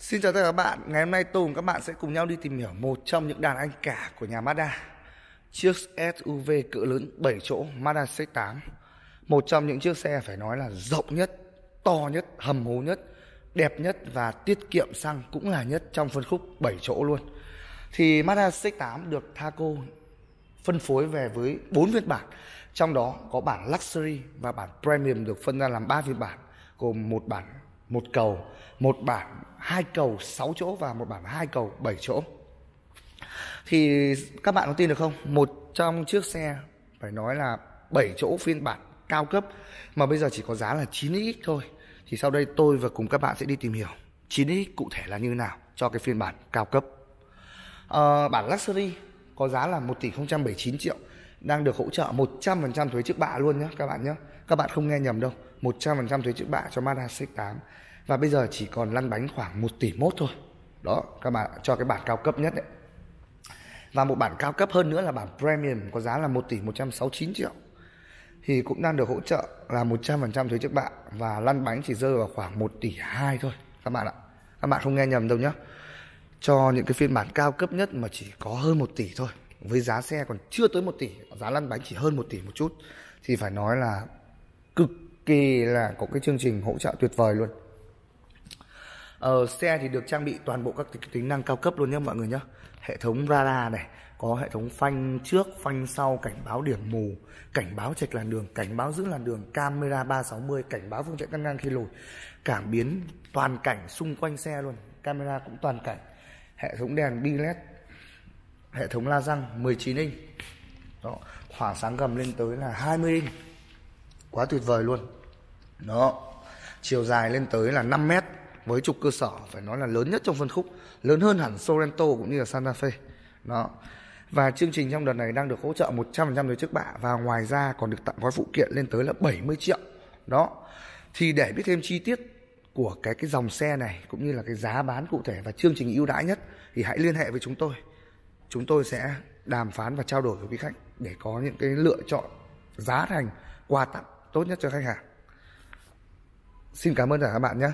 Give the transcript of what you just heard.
Xin chào tất cả các bạn, ngày hôm nay tôi cùng các bạn sẽ cùng nhau đi tìm hiểu một trong những đàn anh cả của nhà Mazda Chiếc SUV cỡ lớn 7 chỗ Mazda CX-8 Một trong những chiếc xe phải nói là rộng nhất, to nhất, hầm hố nhất, đẹp nhất và tiết kiệm xăng cũng là nhất trong phân khúc 7 chỗ luôn Thì Mazda CX-8 được Thaco phân phối về với 4 phiên bản Trong đó có bản Luxury và bản Premium được phân ra làm 3 phiên bản gồm một bản một cầu, một bản hai cầu sáu chỗ và một bản hai cầu bảy chỗ. Thì các bạn có tin được không? Một trong chiếc xe phải nói là bảy chỗ phiên bản cao cấp mà bây giờ chỉ có giá là 9x thôi. Thì sau đây tôi và cùng các bạn sẽ đi tìm hiểu 9x cụ thể là như nào cho cái phiên bản cao cấp. À, bản luxury có giá là 1 tỷ 079 triệu đang được hỗ trợ 100% thuế trước bạ luôn nhé các bạn nhé. Các bạn không nghe nhầm đâu, 100% thuế trước bạ cho Mazda CX-8 và bây giờ chỉ còn lăn bánh khoảng 1 tỷ mốt thôi đó các bạn cho cái bản cao cấp nhất đấy và một bản cao cấp hơn nữa là bản premium có giá là 1 tỷ 169 triệu thì cũng đang được hỗ trợ là 100% thuế trước bạ và lăn bánh chỉ rơi vào khoảng 1 tỷ 2 thôi các bạn ạ các bạn không nghe nhầm đâu nhé cho những cái phiên bản cao cấp nhất mà chỉ có hơn 1 tỷ thôi với giá xe còn chưa tới 1 tỷ giá lăn bánh chỉ hơn 1 tỷ một chút thì phải nói là cực kỳ là có cái chương trình hỗ trợ tuyệt vời luôn Ờ, xe thì được trang bị toàn bộ các tính năng cao cấp luôn nhé mọi người nhé. Hệ thống radar này, có hệ thống phanh trước, phanh sau, cảnh báo điểm mù, cảnh báo chệch làn đường, cảnh báo giữ làn đường, camera 360, cảnh báo phương tiện căng ngang khi lùi, cảm biến toàn cảnh xung quanh xe luôn, camera cũng toàn cảnh, hệ thống đèn bi led, hệ thống la răng 19 inch, đó, hỏa sáng gầm lên tới là 20 inch, quá tuyệt vời luôn, đó, chiều dài lên tới là 5 mét, với trục cơ sở phải nói là lớn nhất trong phân khúc lớn hơn hẳn Sorento cũng như là Santa Fe đó và chương trình trong đợt này đang được hỗ trợ 100% đối trước bạ và ngoài ra còn được tặng gói phụ kiện lên tới là 70 triệu đó thì để biết thêm chi tiết của cái cái dòng xe này cũng như là cái giá bán cụ thể và chương trình ưu đãi nhất thì hãy liên hệ với chúng tôi chúng tôi sẽ đàm phán và trao đổi với quý khách để có những cái lựa chọn giá thành quà tặng tốt nhất cho khách hàng xin cảm ơn cả các bạn nhé